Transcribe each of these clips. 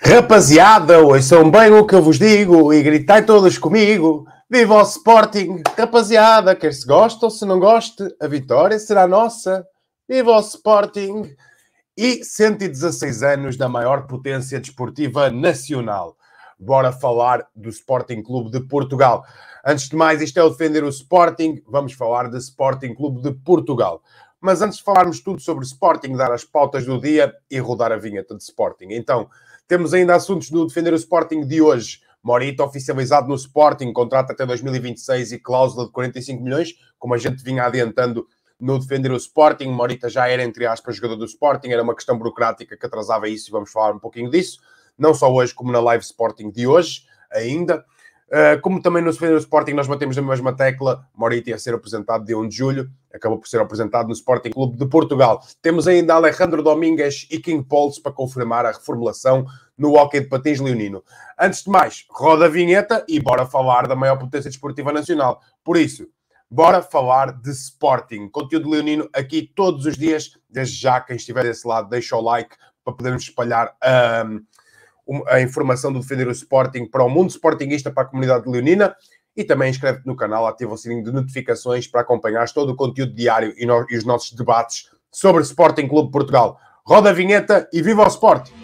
Rapaziada, ouçam bem o que eu vos digo e gritai todos comigo. Viva o Sporting! Rapaziada, quer se goste ou se não goste, a vitória será nossa. Viva o Sporting! E 116 anos da maior potência desportiva nacional. Bora falar do Sporting Clube de Portugal. Antes de mais, isto é o Defender o Sporting. Vamos falar do Sporting Clube de Portugal. Mas antes de falarmos tudo sobre Sporting, dar as pautas do dia e rodar a vinheta de Sporting. Então, temos ainda assuntos no Defender o Sporting de hoje. Morita oficializado no Sporting, contrato até 2026 e cláusula de 45 milhões, como a gente vinha adiantando no defender o Sporting. Morita já era, entre aspas, jogador do Sporting, era uma questão burocrática que atrasava isso e vamos falar um pouquinho disso, não só hoje, como na live Sporting de hoje, ainda. Ah, como também no defender o Sporting, nós batemos na mesma tecla, Morita ia ser apresentado de 1 de julho, acabou por ser apresentado no Sporting Clube de Portugal. Temos ainda Alejandro Domingues e King Pauls para confirmar a reformulação no Hockey de Patins Leonino. Antes de mais, roda a vinheta e bora falar da maior potência desportiva nacional. Por isso, bora falar de Sporting. Conteúdo leonino aqui todos os dias. Desde já, quem estiver desse lado, deixa o like para podermos espalhar a, hum, a informação do Defender o Sporting para o mundo Sportingista, para a comunidade leonina e também inscreve-te no canal, ativa o sininho de notificações para acompanhar todo o conteúdo diário e, no, e os nossos debates sobre Sporting Clube Portugal. Roda a vinheta e viva o Sporting!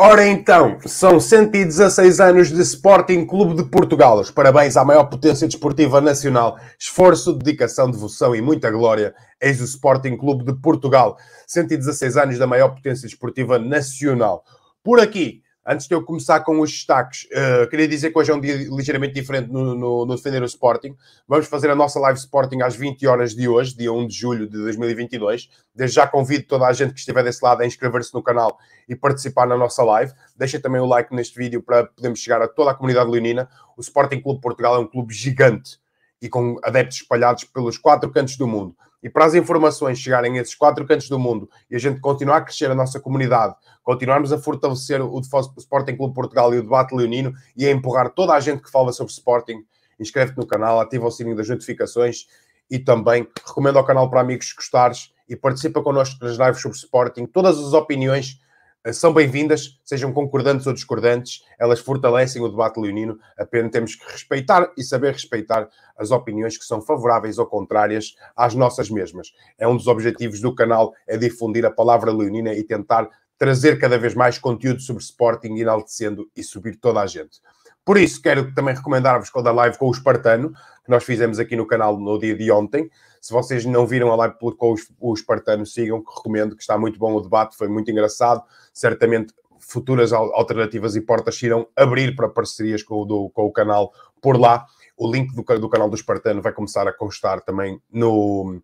Ora então, são 116 anos de Sporting Clube de Portugal. Os parabéns à maior potência desportiva nacional. Esforço, dedicação, devoção e muita glória. Eis o Sporting Clube de Portugal. 116 anos da maior potência desportiva nacional. Por aqui, Antes de eu começar com os destaques, uh, queria dizer que hoje é um dia ligeiramente diferente no, no, no, Defender o Sporting. Vamos fazer a nossa live Sporting às 20 horas de hoje, dia 1 de julho de 2022. Desde já convido toda a gente que estiver desse lado a inscrever-se no canal e participar na nossa live. Deixem também o like neste vídeo para podermos chegar a toda a comunidade leonina. O Sporting Clube Portugal é um clube gigante e com adeptos espalhados pelos quatro cantos do mundo e para as informações chegarem a esses quatro cantos do mundo e a gente continuar a crescer a nossa comunidade, continuarmos a fortalecer o Sporting Clube Portugal e o debate leonino e a empurrar toda a gente que fala sobre Sporting, inscreve-te no canal, ativa o sininho das notificações e também recomendo ao canal para amigos gostares e participa connosco nas lives sobre Sporting. Todas as opiniões eh, são bem-vindas, sejam concordantes ou discordantes, elas fortalecem o debate leonino, apenas temos que respeitar e saber respeitar as opiniões que são favoráveis ou contrárias às nossas mesmas. É um dos objetivos do canal, é difundir a palavra leonina e tentar trazer cada vez mais conteúdo sobre Sporting, enaltecendo e subir toda a gente. Por isso, quero também recomendar-vos quando a live com o Espartano, que nós fizemos aqui no canal no dia de ontem. Se vocês não viram a live pelo com o Espartano, sigam, que recomendo, que está muito bom o debate, foi muito engraçado. Certamente futuras alternativas e portas irão abrir para parcerias com o, do, com o canal por lá. O link do, do canal do Espartano vai começar a constar também no,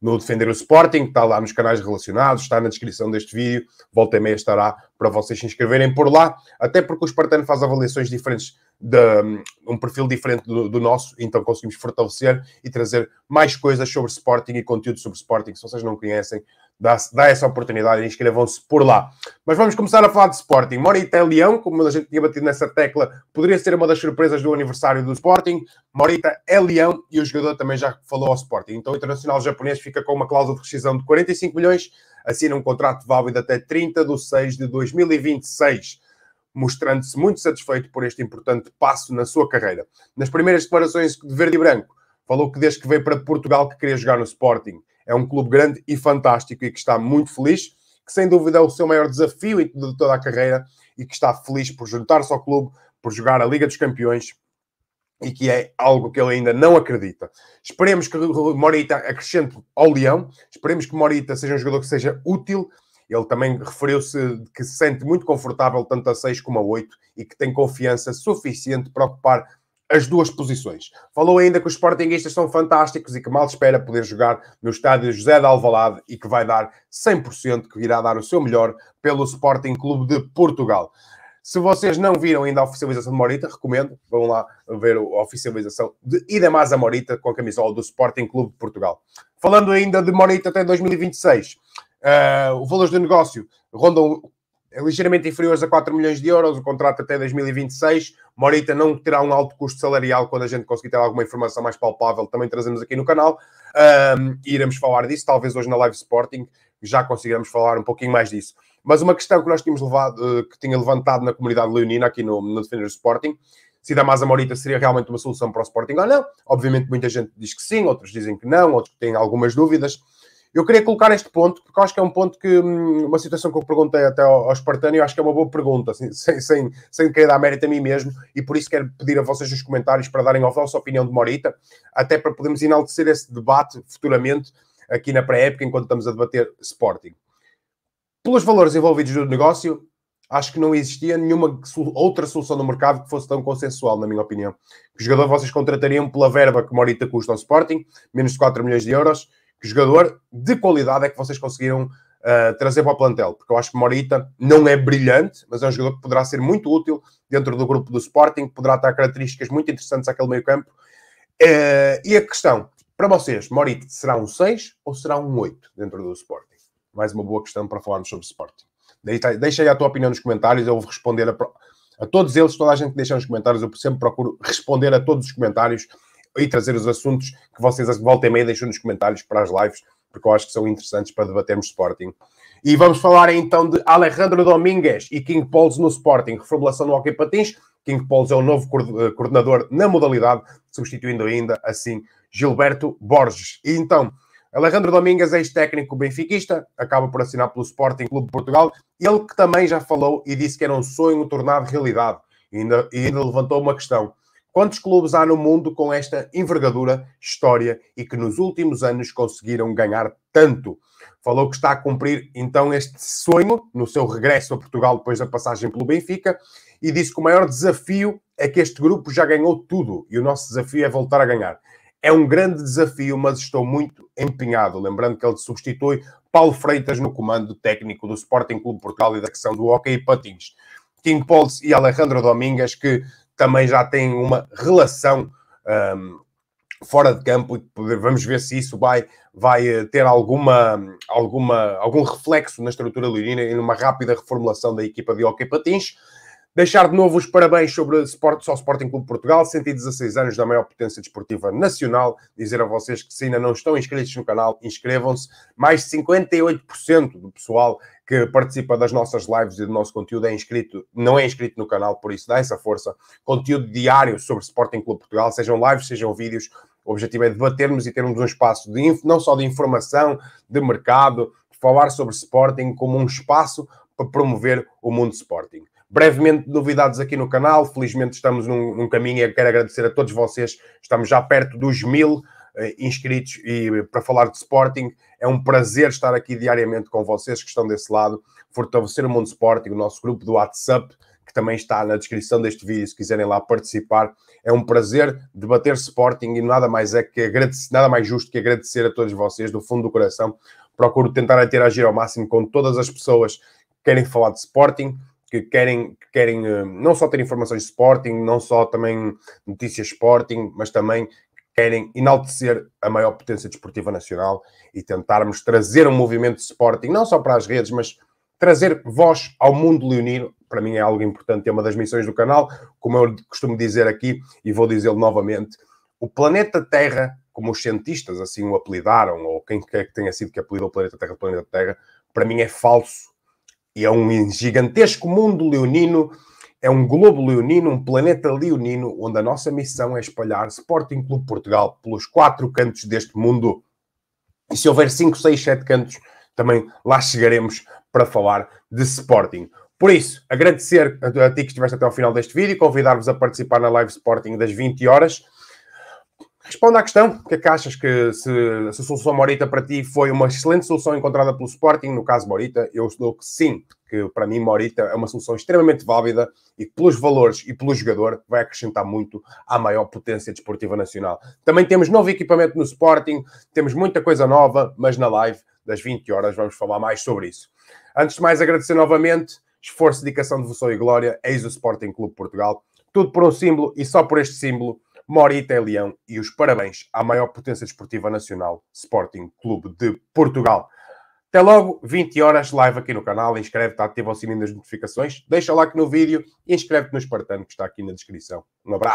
no Defender o Sporting, que está lá nos canais relacionados, está na descrição deste vídeo, volta e meia estará para vocês se inscreverem por lá, até porque o Espartano faz avaliações diferentes, de, um perfil diferente do, do, nosso, então conseguimos fortalecer e trazer mais coisas sobre Sporting e conteúdo sobre Sporting. Se vocês não conhecem, dá, dá essa oportunidade e inscrevam-se por lá. Mas vamos começar a falar de Sporting. Morita Leão, como a gente tinha batido nessa tecla, poderia ser uma das surpresas do aniversário do Sporting. Morita é Leão e o jogador também já falou ao Sporting. Então o internacional japonês fica com uma cláusula de rescisão de 45 milhões, assina um contrato válido até 30 de 6 de 2026 mostrando-se muito satisfeito por este importante passo na sua carreira. Nas primeiras declarações de Verde e Branco, falou que desde que veio para Portugal que queria jogar no Sporting. É um clube grande e fantástico e que está muito feliz, que sem dúvida é o seu maior desafio de toda a carreira e que está feliz por juntar-se ao clube, por jogar a Liga dos Campeões e que é algo que ele ainda não acredita. Esperemos que Morita acrescente ao Leão, esperemos que Morita seja um jogador que seja útil. Ele também referiu-se que se sente muito confortável tanto a 6 como a 8 e que tem confiança suficiente para ocupar as duas posições. Falou ainda que os Sportingistas são fantásticos e que mal espera poder jogar no estádio José de Alvalade e que vai dar 100%, que irá dar o seu melhor pelo Sporting Clube de Portugal. Se vocês não viram ainda a oficialização de Morita, recomendo, vão lá ver a oficialização de Idemasa Morita com a camisola do Sporting Clube de Portugal. Falando ainda de Morita até 2026, uh, eh, o valor do negócio rondam é ligeiramente inferiores a 4 milhões de euros, o contrato até 2026. Morita não terá um alto custo salarial quando a gente conseguir ter alguma informação mais palpável, também trazemos aqui no canal. Um, e iremos falar disso, talvez hoje na Live Sporting já consigamos falar um pouquinho mais disso. Mas uma questão que nós tínhamos levado, eh, que tinha levantado na comunidade leonina aqui no, no Defender Sporting, se Damasa Morita seria realmente uma solução para o Sporting ou não. Obviamente muita gente diz que sim, outros dizem que não, outros têm algumas dúvidas. Eu queria colocar este ponto, porque acho que é um ponto que, hum, uma situação que eu perguntei até ao, ao Espartano, eu acho que é uma boa pergunta, assim, sem, sem, sem querer dar mérito a mim mesmo, e por isso quero pedir a vocês nos comentários para darem a vossa opinião de Morita, até para podermos enaltecer esse debate futuramente aqui na pré-época, enquanto estamos a debater Sporting. Pelos valores envolvidos no negócio, acho que não existia nenhuma outra solução no mercado que fosse tão consensual, na minha opinião. O jogador vocês contratariam pela verba que Morita custa ao Sporting, menos de 4 milhões de euros, que jogador de qualidade é que vocês conseguiram uh, trazer para o plantel? Porque eu acho que Morita não é brilhante, mas é um jogador que poderá ser muito útil dentro do grupo do Sporting, poderá ter características muito interessantes àquele meio campo. Uh, e a questão, para vocês, Morita será um 6 ou será um 8 dentro do Sporting? Mais uma boa questão para falarmos sobre Sporting. Deixa aí a tua opinião nos comentários, eu vou responder a, a todos eles, toda a gente que deixa nos comentários, eu sempre procuro responder a todos os comentários e trazer os assuntos que vocês voltem e meia deixam nos comentários para as lives, porque eu acho que são interessantes para debatermos Sporting. E vamos falar então de Alejandro Domingues e King Pauls no Sporting, reformulação no Hockey Patins. King Pauls é o novo eh, coordenador na modalidade, substituindo ainda assim Gilberto Borges. E então, Alejandro Domingues, é ex-técnico benfiquista, acaba por assinar pelo Sporting Clube de Portugal. Ele que também já falou e disse que era um sonho tornado realidade. E ainda, e ainda levantou uma questão. Quantos clubes há no mundo com esta envergadura, história e que nos últimos anos conseguiram ganhar tanto? Falou que está a cumprir então este sonho no seu regresso a Portugal depois da passagem pelo Benfica e disse que o maior desafio é que este grupo já ganhou tudo e o nosso desafio é voltar a ganhar. É um grande desafio, mas estou muito empenhado. Lembrando que ele substitui Paulo Freitas no comando técnico do Sporting Clube Portugal e da secção do Hockey e Patins. King Pauls e Alejandro Domingues, que também já têm uma relação um, fora de campo e vamos ver se isso vai, vai eh, ter alguma, alguma, algum reflexo na estrutura leonina e numa rápida reformulação da equipa de hockey patins. Deixar de novo os parabéns sobre Sport, ao Sporting Clube Portugal, 116 anos da maior potência desportiva nacional. Dizer a vocês que se ainda não estão inscritos no canal, inscrevam-se. Mais de 58% do pessoal que participa das nossas lives e do nosso conteúdo é inscrito, não é inscrito no canal, por isso dá essa força. Conteúdo diário sobre Sporting Clube Portugal, sejam lives, sejam vídeos. O objetivo é debatermos e termos um espaço de, não só de informação, de mercado, falar sobre Sporting como um espaço para promover o mundo Sporting brevemente novidades aqui no canal. Felizmente estamos num, num caminho e quero agradecer a todos vocês. Estamos já perto dos mil eh, inscritos e para falar de Sporting. É um prazer estar aqui diariamente com vocês que estão desse lado, fortalecer o Mundo Sporting, o nosso grupo do WhatsApp, que também está na descrição deste vídeo, se quiserem lá participar. É um prazer debater Sporting e nada mais é que agradecer, nada mais justo que agradecer a todos vocês do fundo do coração. Procuro tentar interagir ao máximo com todas as pessoas que querem falar de Sporting que querem, que querem eh, não só ter informações de Sporting, não só também notícias Sporting, mas também querem enaltecer a maior potência desportiva nacional e tentarmos trazer um movimento de Sporting, não só para as redes, mas trazer voz ao mundo leonino. Para mim é algo importante, é uma das missões do canal, como eu costumo dizer aqui e vou dizê-lo novamente. O planeta Terra, como os cientistas assim o apelidaram, ou quem quer que tenha sido que apelidou o planeta Terra, o planeta Terra, para mim é falso e é um gigantesco mundo leonino, é um globo leonino, um planeta leonino, onde a nossa missão é espalhar Sporting Clube Portugal pelos quatro cantos deste mundo. E se houver cinco, seis, sete cantos, também lá chegaremos para falar de Sporting. Por isso, agradecer a ti que estiveste até ao final deste vídeo, convidar-vos a participar na live Sporting das 20 horas. Responda à questão, o que é que achas que se, se, a solução Morita para ti foi uma excelente solução encontrada pelo Sporting, no caso Morita, eu estou que sim, que para mim Morita é uma solução extremamente válida e que pelos valores e pelo jogador vai acrescentar muito à maior potência desportiva nacional. Também temos novo equipamento no Sporting, temos muita coisa nova, mas na live das 20 horas vamos falar mais sobre isso. Antes de mais agradecer novamente, esforço, dedicação, devoção e glória, eis o Sporting Clube Portugal, tudo por um símbolo e só por este símbolo Morita é leão e os parabéns à maior potência desportiva nacional, Sporting Clube de Portugal. Até logo, 20 horas, live aqui no canal. Inscreve-te, ativa o sininho das notificações, deixa like no vídeo e inscreve-te no Espartano que está aqui na descrição. Um abraço.